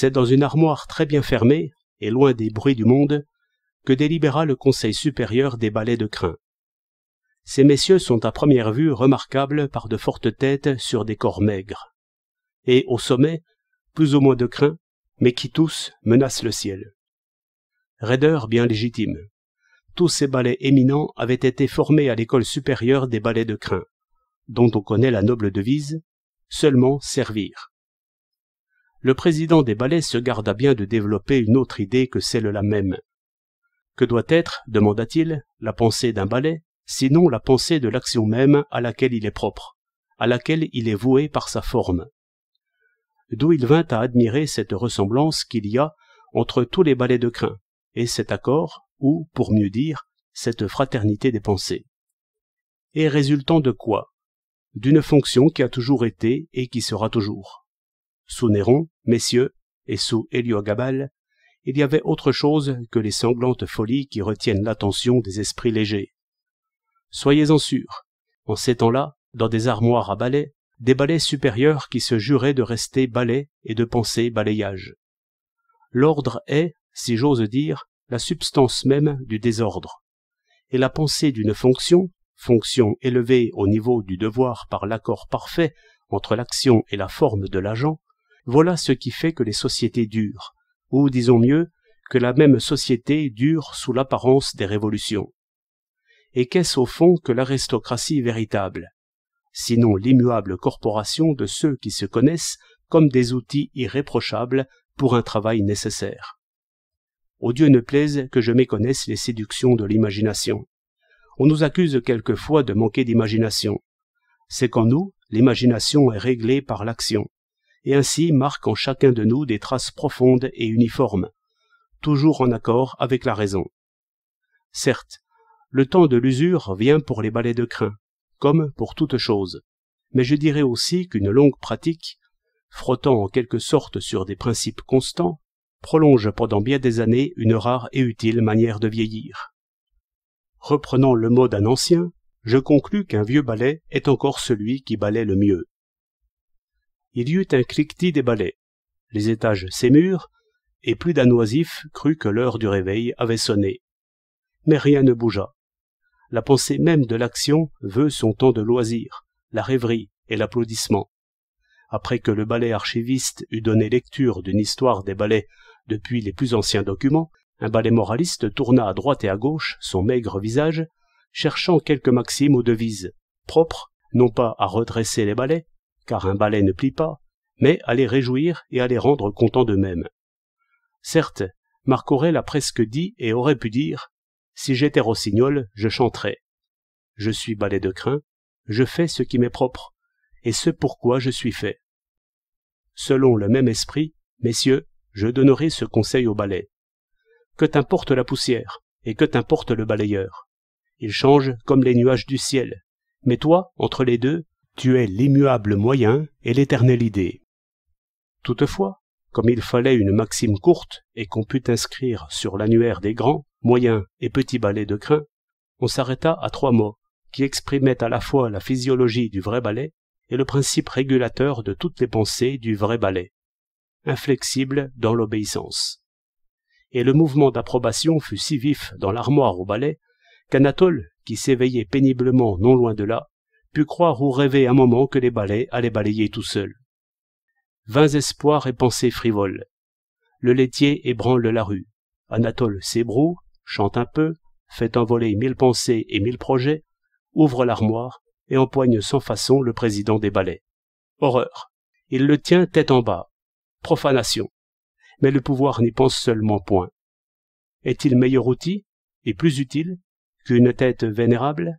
C'est dans une armoire très bien fermée, et loin des bruits du monde, que délibéra le Conseil supérieur des ballets de crin. Ces messieurs sont à première vue remarquables par de fortes têtes sur des corps maigres. Et au sommet, plus ou moins de crin, mais qui tous menacent le ciel. Raideur bien légitime. Tous ces ballets éminents avaient été formés à l'école supérieure des ballets de crin, dont on connaît la noble devise seulement servir le président des ballets se garda bien de développer une autre idée que celle-là même. Que doit être, demanda-t-il, la pensée d'un ballet, sinon la pensée de l'action même à laquelle il est propre, à laquelle il est voué par sa forme D'où il vint à admirer cette ressemblance qu'il y a entre tous les ballets de crin, et cet accord, ou, pour mieux dire, cette fraternité des pensées. Et résultant de quoi D'une fonction qui a toujours été et qui sera toujours. Sous messieurs, et sous Héliogabal, il y avait autre chose que les sanglantes folies qui retiennent l'attention des esprits légers. Soyez-en sûrs, en ces temps-là, dans des armoires à balais, des balais supérieurs qui se juraient de rester balais et de penser balayage. L'ordre est, si j'ose dire, la substance même du désordre. Et la pensée d'une fonction, fonction élevée au niveau du devoir par l'accord parfait entre l'action et la forme de l'agent, voilà ce qui fait que les sociétés durent, ou disons mieux, que la même société dure sous l'apparence des révolutions. Et qu'est-ce au fond que l'aristocratie véritable Sinon l'immuable corporation de ceux qui se connaissent comme des outils irréprochables pour un travail nécessaire. Au Dieu ne plaise que je méconnaisse les séductions de l'imagination. On nous accuse quelquefois de manquer d'imagination. C'est qu'en nous, l'imagination est réglée par l'action et ainsi marque en chacun de nous des traces profondes et uniformes, toujours en accord avec la raison. Certes, le temps de l'usure vient pour les balais de crin, comme pour toute chose, mais je dirais aussi qu'une longue pratique, frottant en quelque sorte sur des principes constants, prolonge pendant bien des années une rare et utile manière de vieillir. Reprenant le mot d'un ancien, je conclus qu'un vieux balai est encore celui qui balait le mieux il y eut un cliquetis des balais. Les étages s'émurent, et plus d'un oisif crut que l'heure du réveil avait sonné. Mais rien ne bougea. La pensée même de l'action veut son temps de loisir, la rêverie et l'applaudissement. Après que le ballet archiviste eut donné lecture d'une histoire des ballets depuis les plus anciens documents, un ballet moraliste tourna à droite et à gauche son maigre visage, cherchant quelques maximes ou devises, propres, non pas à redresser les ballets, car un balai ne plie pas, mais à les réjouir et à les rendre contents d'eux-mêmes. Certes, Marc Aurèle a presque dit et aurait pu dire Si j'étais rossignol, je chanterais. Je suis balai de crin, je fais ce qui m'est propre, et ce pourquoi je suis fait. Selon le même esprit, messieurs, je donnerai ce conseil au balai. Que t'importe la poussière, et que t'importe le balayeur. Il change comme les nuages du ciel. Mais toi, entre les deux, tu l'immuable moyen et l'éternelle idée. Toutefois, comme il fallait une maxime courte et qu'on pût inscrire sur l'annuaire des grands, moyens et petits balais de crin, on s'arrêta à trois mots qui exprimaient à la fois la physiologie du vrai balai et le principe régulateur de toutes les pensées du vrai ballet, inflexible dans l'obéissance. Et le mouvement d'approbation fut si vif dans l'armoire au balai, qu'Anatole, qui s'éveillait péniblement non loin de là, pu croire ou rêver un moment que les balais allaient balayer tout seuls. Vains espoirs et pensées frivoles. Le laitier ébranle la rue. Anatole s'ébroue, chante un peu, fait envoler mille pensées et mille projets, ouvre l'armoire et empoigne sans façon le président des balais. Horreur. Il le tient tête en bas. Profanation. Mais le pouvoir n'y pense seulement point. Est-il meilleur outil et plus utile qu'une tête vénérable